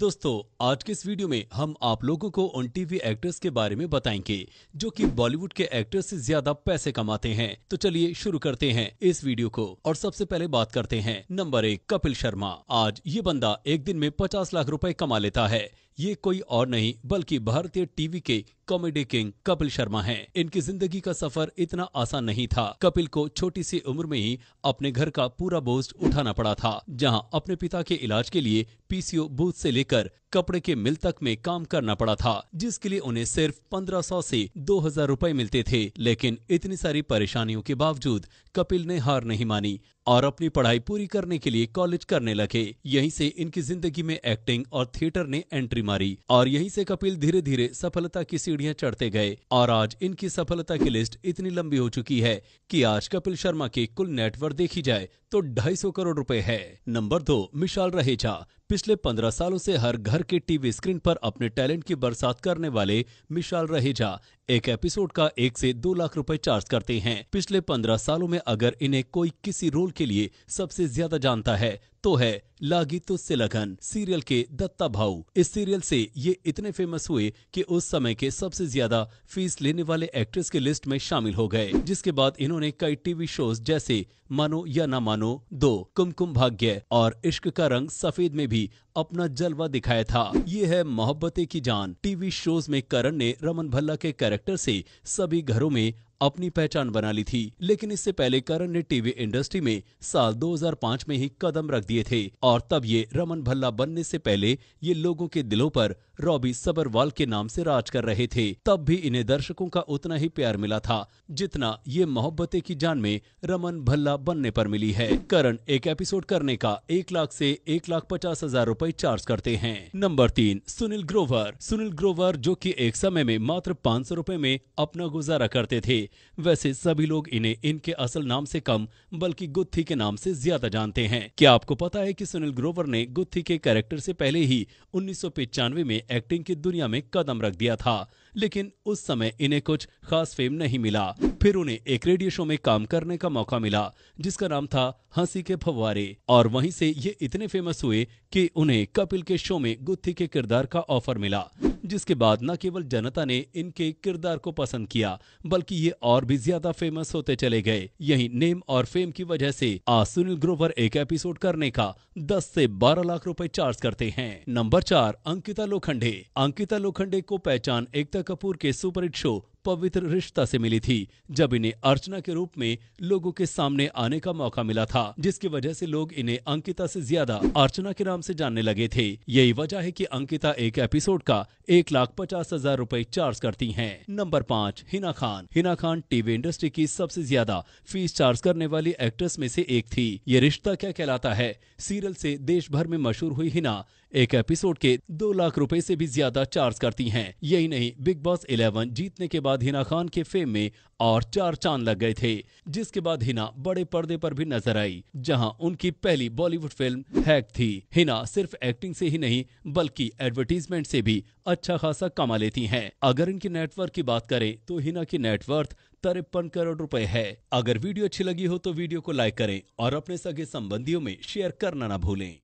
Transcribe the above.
दोस्तों आज के इस वीडियो में हम आप लोगों को उन टीवी एक्टर्स के बारे में बताएंगे जो कि बॉलीवुड के एक्टर्स से ज्यादा पैसे कमाते हैं तो चलिए शुरू करते हैं इस वीडियो को और सबसे पहले बात करते हैं नंबर एक कपिल शर्मा आज ये बंदा एक दिन में पचास लाख रुपए कमा लेता है ये कोई और नहीं बल्कि भारतीय टीवी के कॉमेडी किंग कपिल शर्मा हैं। इनकी जिंदगी का सफर इतना आसान नहीं था कपिल को छोटी सी उम्र में ही अपने घर का पूरा बोझ उठाना पड़ा था जहां अपने पिता के इलाज के लिए पीसीओ बूथ से लेकर कपड़े के मिल तक में काम करना पड़ा था जिसके लिए उन्हें सिर्फ 1500 से 2000 रुपए मिलते थे लेकिन इतनी सारी परेशानियों के बावजूद कपिल ने हार नहीं मानी और अपनी पढ़ाई पूरी करने के लिए कॉलेज करने लगे यहीं से इनकी जिंदगी में एक्टिंग और थिएटर ने एंट्री मारी और यहीं से कपिल धीरे धीरे सफलता की सीढ़ियां चढ़ते गए और आज इनकी सफलता की लिस्ट इतनी लंबी हो चुकी है कि आज कपिल शर्मा के कुल नेटवर्क देखी जाए तो ढाई करोड़ रुपए है नंबर दो मिशाल रहेजा पिछले पंद्रह सालों से हर घर के टीवी स्क्रीन पर अपने टैलेंट की बरसात करने वाले मिशाल रहेजा एक एपिसोड का एक से दो लाख रुपए चार्ज करते हैं पिछले पंद्रह सालों में अगर इन्हें कोई किसी रोल के लिए सबसे ज्यादा जानता है तो है लागी तो से लगन सीरियल के दत्ता भाऊ इस सीरियल से ये इतने फेमस हुए कि उस समय के सबसे ज्यादा फीस लेने वाले एक्ट्रेस के लिस्ट में शामिल हो गए जिसके बाद इन्होंने कई टीवी शोज जैसे मानो या ना मानो दो कुमकुम भाग्य और इश्क का रंग सफेद में भी अपना जलवा दिखाया था ये है मोहब्बतें की जान टीवी शोज में करण ने रमन भल्ला के कर डायरेक्टर से सभी घरों में अपनी पहचान बना ली थी लेकिन इससे पहले करण ने टीवी इंडस्ट्री में साल 2005 में ही कदम रख दिए थे और तब ये रमन भल्ला बनने से पहले ये लोगों के दिलों पर रॉबी सबरवाल के नाम से राज कर रहे थे तब भी इन्हें दर्शकों का उतना ही प्यार मिला था जितना ये मोहब्बतें की जान में रमन भल्ला बनने पर मिली है करण एक एपिसोड करने का एक लाख से एक लाख पचास हजार रूपए चार्ज करते हैं नंबर तीन सुनील ग्रोवर सुनील ग्रोवर जो कि एक समय में मात्र पाँच सौ रूपए में अपना गुजारा करते थे वैसे सभी लोग इन्हें इनके असल नाम से कम बल्कि गुत्थी के नाम से ज्यादा जानते हैं क्या आपको पता है कि सुनील ग्रोवर ने गुत्थी के कैरेक्टर से पहले ही उन्नीस में एक्टिंग की दुनिया में कदम रख दिया था लेकिन उस समय इन्हें कुछ खास फेम नहीं मिला फिर उन्हें एक रेडियो शो में काम करने का मौका मिला जिसका नाम था हंसी के फवारे और वहीं से ये इतने फेमस हुए कि उन्हें कपिल के शो में गुत्थी के किरदार का ऑफर मिला जिसके बाद न केवल जनता ने इनके किरदार को पसंद किया बल्कि ये और भी ज्यादा फेमस होते चले गए यही नेम और फेम की वजह से आज सुनील ग्रोवर एक एपिसोड करने का दस से बारह लाख रुपए चार्ज करते हैं नंबर चार अंकिता लोखंडे अंकिता लोखंडे को पहचान एकता कपूर के सुपरहिट शो पवित्र रिश्ता से मिली थी जब इन्हें अर्चना के रूप में लोगों के सामने आने का मौका मिला था जिसकी वजह से लोग इन्हें अंकिता से ज्यादा अर्चना के नाम से जानने लगे थे यही वजह है कि अंकिता एक एपिसोड का एक लाख पचास हजार रूपए चार्ज करती है नंबर पाँच हिना खान हिना खान टीवी इंडस्ट्री की सबसे ज्यादा फीस चार्ज करने वाली एक्ट्रेस में से एक थी ये रिश्ता क्या कहलाता है सीरियल से देश भर में मशहूर हुई हिना एक एपिसोड के दो लाख रुपए से भी ज्यादा चार्ज करती हैं यही नहीं बिग बॉस इलेवन जीतने के बाद हिना खान के फेम में और चार चांद लग गए थे जिसके बाद हिना बड़े पर्दे पर भी नजर आई जहां उनकी पहली बॉलीवुड फिल्म हैक थी हिना सिर्फ एक्टिंग से ही नहीं बल्कि एडवर्टीजमेंट से भी अच्छा खासा कमा लेती हैं अगर इनकी नेटवर्क की बात करें तो हिना की नेटवर्थ तिरपन करोड़ रुपए है अगर वीडियो अच्छी लगी हो तो वीडियो को लाइक करें और अपने सगे संबंधियों में शेयर करना ना भूलें